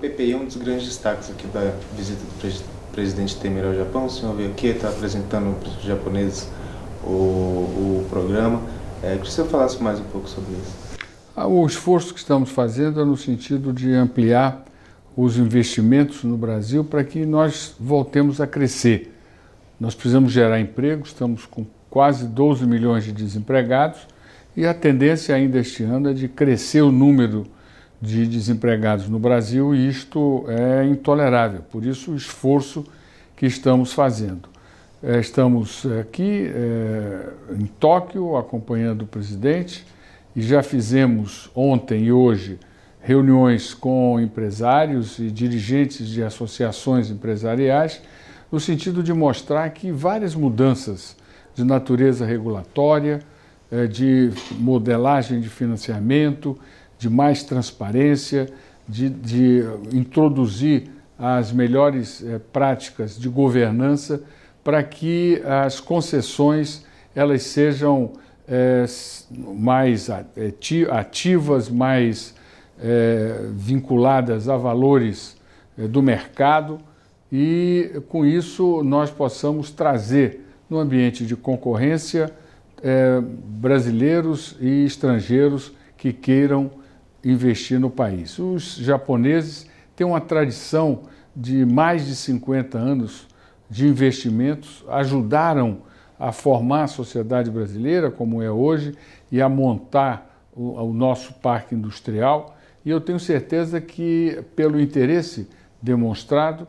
PPI é um dos grandes destaques aqui da visita do presidente Temer ao Japão. O senhor veio aqui, está apresentando para os japoneses o, o programa. É, que o senhor falasse mais um pouco sobre isso. Ah, o esforço que estamos fazendo é no sentido de ampliar os investimentos no Brasil para que nós voltemos a crescer. Nós precisamos gerar emprego, estamos com quase 12 milhões de desempregados e a tendência ainda este ano é de crescer o número de de desempregados no Brasil e isto é intolerável. Por isso, o esforço que estamos fazendo. É, estamos aqui é, em Tóquio acompanhando o presidente e já fizemos ontem e hoje reuniões com empresários e dirigentes de associações empresariais, no sentido de mostrar que várias mudanças de natureza regulatória, é, de modelagem de financiamento, de mais transparência, de, de introduzir as melhores eh, práticas de governança para que as concessões elas sejam eh, mais eh, ativas, mais vinculadas a valores do mercado e com isso nós possamos trazer no ambiente de concorrência brasileiros e estrangeiros que queiram investir no país. Os japoneses têm uma tradição de mais de 50 anos de investimentos, ajudaram a formar a sociedade brasileira, como é hoje, e a montar o, o nosso parque industrial. E eu tenho certeza que, pelo interesse demonstrado,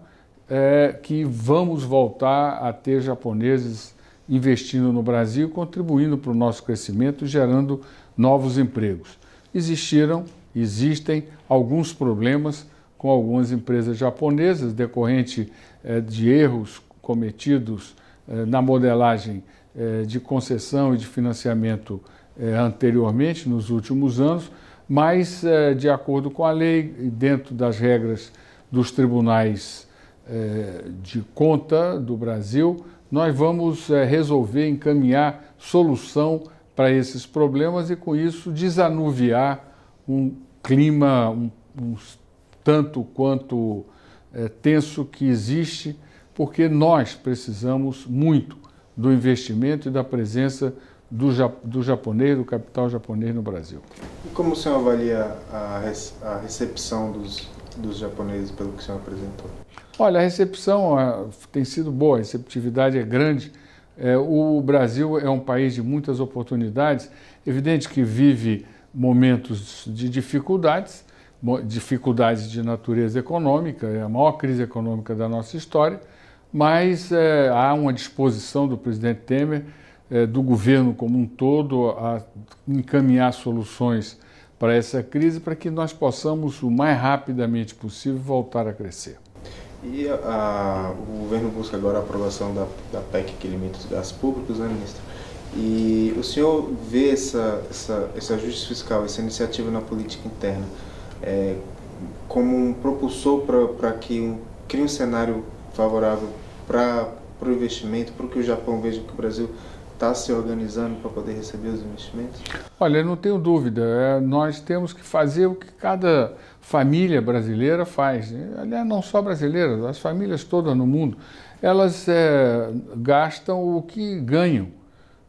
é, que vamos voltar a ter japoneses investindo no Brasil, contribuindo para o nosso crescimento, gerando novos empregos. Existiram existem alguns problemas com algumas empresas japonesas decorrente eh, de erros cometidos eh, na modelagem eh, de concessão e de financiamento anteriormente, nos últimos anos, mas, de acordo com a lei e dentro das regras dos tribunais de conta do Brasil, nós vamos resolver encaminhar solução para esses problemas e, com isso, desanuviar um clima um, um tanto quanto é, tenso que existe, porque nós precisamos muito do investimento e da presença do, do japonês, do capital japonês no Brasil. E como o senhor avalia a, a recepção dos, dos japoneses pelo que o senhor apresentou? Olha, a recepção a, é, tem sido boa, a receptividade é grande. É, o Brasil é um país de muitas oportunidades, evidente que vive momentos de dificuldades, dificuldades de natureza econômica, é a maior crise econômica da nossa história, mas é, há uma disposição do presidente Temer, é, do governo como um todo, a encaminhar soluções para essa crise para que nós possamos, o mais rapidamente possível, voltar a crescer. E a, o governo busca agora a aprovação da, da PEC que limita os gastos públicos, né, ministro? E o senhor vê essa, essa, esse ajuste fiscal, essa iniciativa na política interna, é, como um propulsor para que um, crie um cenário favorável para o investimento, para que o Japão veja que o Brasil está se organizando para poder receber os investimentos? Olha, não tenho dúvida. É, nós temos que fazer o que cada família brasileira faz. Né? Aliás, não só brasileira, as famílias todas no mundo. Elas é, gastam o que ganham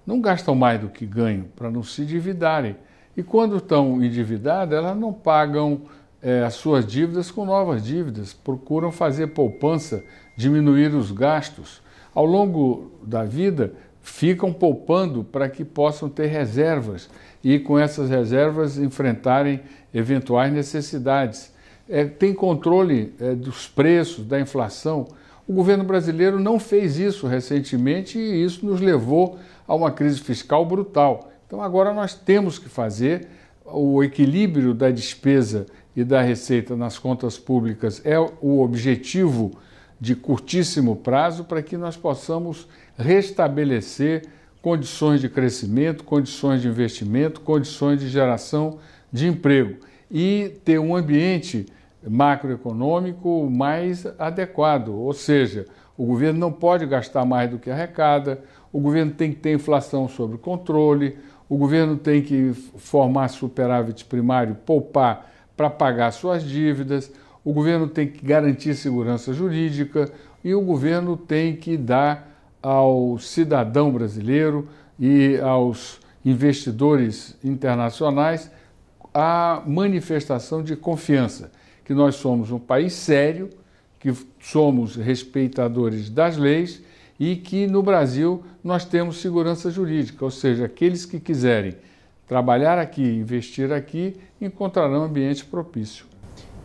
não gastam mais do que ganham para não se endividarem. E quando estão endividadas, elas não pagam é, as suas dívidas com novas dívidas, procuram fazer poupança, diminuir os gastos. Ao longo da vida, ficam poupando para que possam ter reservas e, com essas reservas, enfrentarem eventuais necessidades. É, tem controle é, dos preços, da inflação. O governo brasileiro não fez isso recentemente e isso nos levou a uma crise fiscal brutal. Então agora nós temos que fazer o equilíbrio da despesa e da receita nas contas públicas é o objetivo de curtíssimo prazo para que nós possamos restabelecer condições de crescimento, condições de investimento, condições de geração de emprego e ter um ambiente macroeconômico mais adequado, ou seja, o governo não pode gastar mais do que arrecada, o governo tem que ter inflação sob controle, o governo tem que formar superávit primário, poupar para pagar suas dívidas, o governo tem que garantir segurança jurídica e o governo tem que dar ao cidadão brasileiro e aos investidores internacionais a manifestação de confiança que nós somos um país sério que somos respeitadores das leis e que no Brasil nós temos segurança jurídica, ou seja, aqueles que quiserem trabalhar aqui, investir aqui, encontrarão ambiente propício.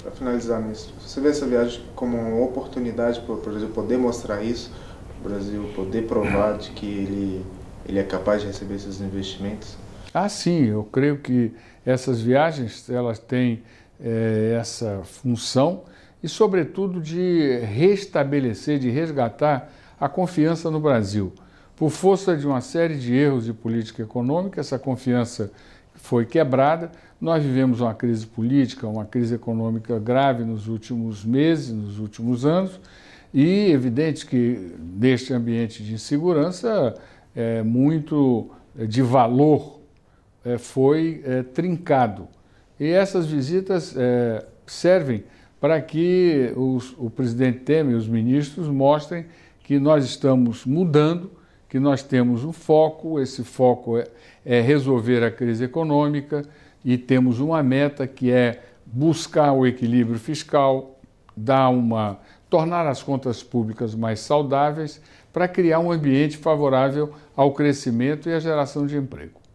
Para finalizar, ministro, você vê essa viagem como uma oportunidade para o Brasil poder mostrar isso, o Brasil poder provar de que ele, ele é capaz de receber esses investimentos? Ah, sim, eu creio que essas viagens elas têm é, essa função e, sobretudo, de restabelecer, de resgatar a confiança no Brasil. Por força de uma série de erros de política econômica, essa confiança foi quebrada. Nós vivemos uma crise política, uma crise econômica grave nos últimos meses, nos últimos anos, e é evidente que neste ambiente de insegurança, é, muito é, de valor é, foi é, trincado. E essas visitas é, servem para que os, o presidente Temer e os ministros mostrem que nós estamos mudando, que nós temos um foco, esse foco é, é resolver a crise econômica e temos uma meta que é buscar o equilíbrio fiscal, dar uma tornar as contas públicas mais saudáveis para criar um ambiente favorável ao crescimento e à geração de emprego.